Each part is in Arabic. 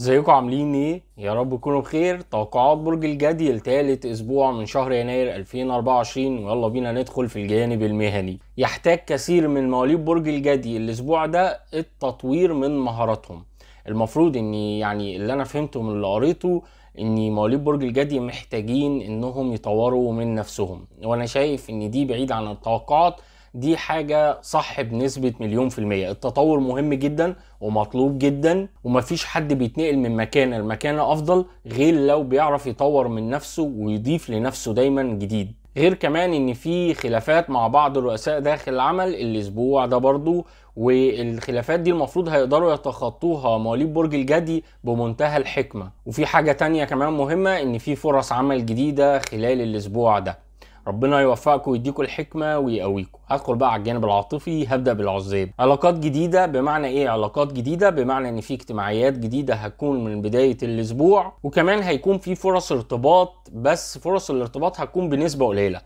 ازيكم عاملين ايه؟ يا رب تكونوا بخير توقعات برج الجدي لتالت اسبوع من شهر يناير 2024 ويلا بينا ندخل في الجانب المهني يحتاج كثير من مواليد برج الجدي الاسبوع ده التطوير من مهاراتهم المفروض ان يعني اللي انا فهمته من اللي قريته ان مواليد برج الجدي محتاجين انهم يطوروا من نفسهم وانا شايف ان دي بعيد عن التوقعات دي حاجه صح بنسبه مليون في الميه التطور مهم جدا ومطلوب جدا ومفيش حد بيتنقل من مكان لمكان افضل غير لو بيعرف يطور من نفسه ويضيف لنفسه دايما جديد غير كمان ان في خلافات مع بعض الرؤساء داخل العمل الاسبوع ده برضو والخلافات دي المفروض هيقدروا يتخطوها مواليد برج الجدي بمنتهى الحكمه وفي حاجه تانية كمان مهمه ان في فرص عمل جديده خلال الاسبوع ده ربنا يوفقكم ويديكم الحكمه ويقويكم هدخل بقى على الجانب العاطفي هبدا بالعزاب علاقات جديده بمعنى ايه علاقات جديده بمعنى ان في اجتماعيات جديده هتكون من بدايه الاسبوع وكمان هيكون في فرص ارتباط بس فرص الارتباط هتكون بنسبه قليله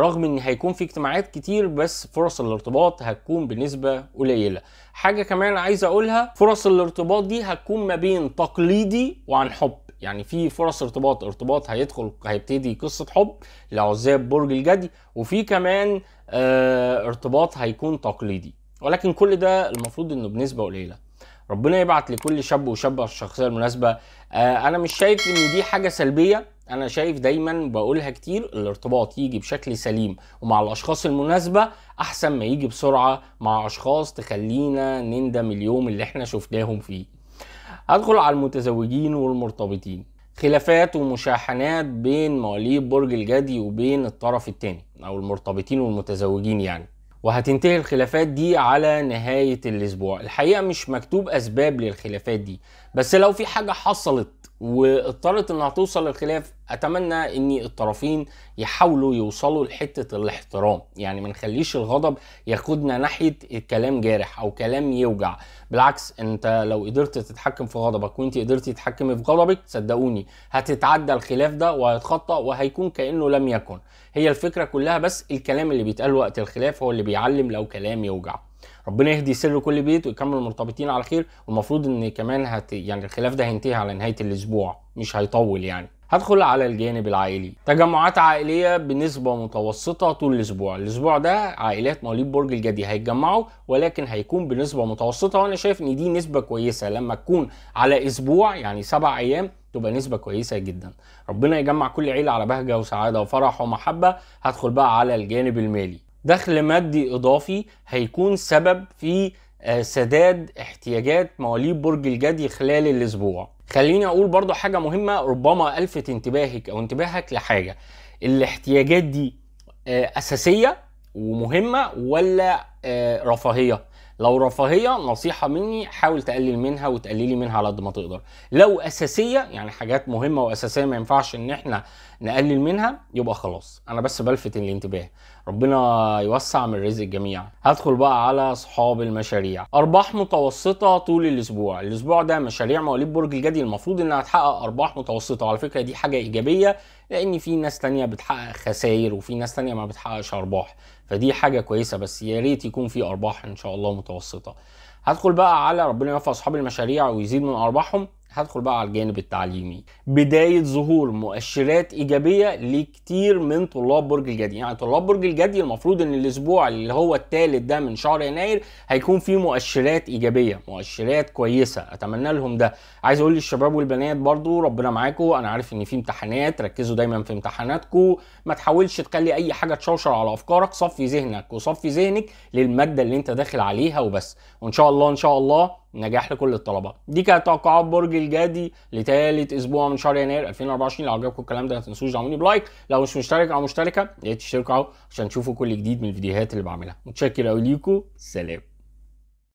رغم ان هيكون في اجتماعات كتير بس فرص الارتباط هتكون بنسبه قليله حاجه كمان عايز اقولها فرص الارتباط دي هتكون ما بين تقليدي وعن حب يعني في فرص ارتباط ارتباط هيدخل هيبتدي قصه حب لعزاب برج الجدي وفي كمان آه ارتباط هيكون تقليدي ولكن كل ده المفروض انه بنسبه قليله ربنا يبعت لكل شاب وشابه الشخصيه المناسبه آه انا مش شايف ان دي حاجه سلبيه انا شايف دايما بقولها كتير الارتباط يجي بشكل سليم ومع الاشخاص المناسبه احسن ما يجي بسرعه مع اشخاص تخلينا نندم اليوم اللي احنا شفناهم فيه هدخل على المتزوجين والمرتبطين خلافات ومشاحنات بين مواليد برج الجدي وبين الطرف الثاني او المرتبطين والمتزوجين يعني وهتنتهي الخلافات دي على نهاية الأسبوع الحقيقة مش مكتوب أسباب للخلافات دي بس لو في حاجة حصلت واضطرت انها توصل للخلاف اتمنى ان الطرفين يحاولوا يوصلوا لحته الاحترام يعني ما نخليش الغضب ياخدنا ناحيه كلام جارح او كلام يوجع بالعكس انت لو قدرت تتحكم في غضبك وانت قدرتي تتحكمي في غضبك صدقوني هتتعدى الخلاف ده وهيتخطى وهيكون كانه لم يكن هي الفكره كلها بس الكلام اللي بيتقال وقت الخلاف هو اللي بيعلم لو كلام يوجع ربنا يهدي سر كل بيت ويكمل مرتبطين على خير والمفروض ان كمان هت يعني الخلاف ده هينتهي على نهايه الاسبوع مش هيطول يعني هدخل على الجانب العائلي تجمعات عائليه بنسبه متوسطه طول الاسبوع الاسبوع ده عائلات مواليد برج الجدي هيتجمعوا ولكن هيكون بنسبه متوسطه وانا شايف ان دي نسبه كويسه لما تكون على اسبوع يعني سبع ايام تبقى نسبة كويسة جدا ربنا يجمع كل عيلة على بهجة وسعادة وفرح ومحبة هدخل بقى على الجانب المالي دخل مادي إضافي هيكون سبب في آه، سداد احتياجات مواليد برج الجدي خلال الأسبوع خليني اقول برضو حاجه مهمه ربما الفت انتباهك او انتباهك لحاجه الاحتياجات دي آه، اساسيه ومهمه ولا آه، رفاهيه لو رفاهيه نصيحه مني حاول تقلل منها وتقللي منها على قد ما تقدر لو اساسيه يعني حاجات مهمه واساسيه ما ينفعش ان احنا نقلل منها يبقى خلاص انا بس بلفت الانتباه ربنا يوسع من رزق الجميع هدخل بقى على اصحاب المشاريع ارباح متوسطه طول الاسبوع الاسبوع ده مشاريع مواليد برج الجدي المفروض انها تحقق ارباح متوسطه على فكره دي حاجه ايجابيه لان في ناس تانية بتحقق خسائر وفي ناس تانية ما بتحققش ارباح فدي حاجه كويسه بس يا ريت يكون في ارباح ان شاء الله متوسطه هدخل بقى على ربنا يوفق اصحاب المشاريع ويزيد من ارباحهم هدخل بقى على الجانب التعليمي بداية ظهور مؤشرات إيجابية لكتير من طلاب برج الجدي يعني طلاب برج الجدي المفروض إن الأسبوع اللي هو الثالث ده من شهر يناير هيكون فيه مؤشرات إيجابية مؤشرات كويسة أتمنى لهم ده عايز أقول للشباب والبنات برضو ربنا معاكم أنا عارف إن في امتحانات ركزوا دايما في امتحاناتكم ما تحاولش تخلي أي حاجة تشوشر على أفكارك صفي ذهنك وصفي ذهنك للمادة اللي أنت داخل عليها وبس وإن شاء الله إن شاء الله نجاح لكل الطلبه دي كانت توقعات برج الجدي لثالث اسبوع من شهر يناير 2024 لو عجبكم الكلام ده ما تنسوش تعملوني بلايك لو مش مشترك او مشتركه يا ريت تشتركوا اهو عشان تشوفوا كل جديد من الفيديوهات اللي بعملها متشكر قوي ليكم سلام